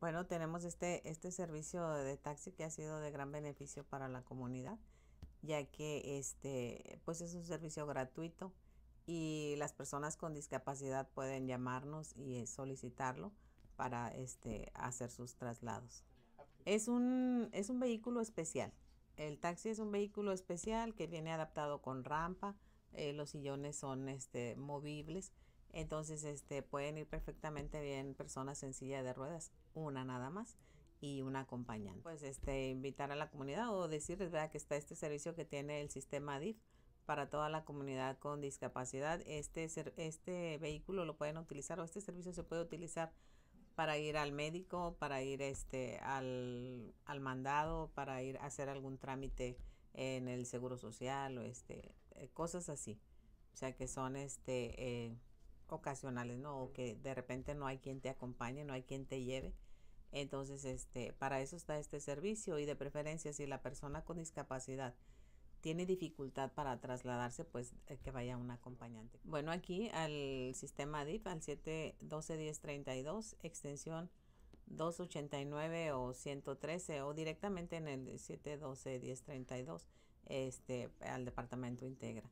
bueno, tenemos este, este servicio de taxi que ha sido de gran beneficio para la comunidad, ya que este, pues es un servicio gratuito y las personas con discapacidad pueden llamarnos y eh, solicitarlo para este, hacer sus traslados. Es un, es un vehículo especial. El taxi es un vehículo especial que viene adaptado con rampa, eh, los sillones son este, movibles entonces, este, pueden ir perfectamente bien personas en silla de ruedas, una nada más y una acompañante. Pues este, invitar a la comunidad o decirles que está este servicio que tiene el sistema DIF para toda la comunidad con discapacidad. Este, este vehículo lo pueden utilizar o este servicio se puede utilizar para ir al médico, para ir este, al, al mandado, para ir a hacer algún trámite en el seguro social o este, eh, cosas así. O sea que son este, eh, ocasionales, ¿no? O que de repente no hay quien te acompañe, no hay quien te lleve. Entonces, este, para eso está este servicio y de preferencia si la persona con discapacidad tiene dificultad para trasladarse, pues eh, que vaya un acompañante. Bueno, aquí al sistema DIP, al 712-1032, extensión 289 o 113 o directamente en el 712-1032, este, al departamento Integra.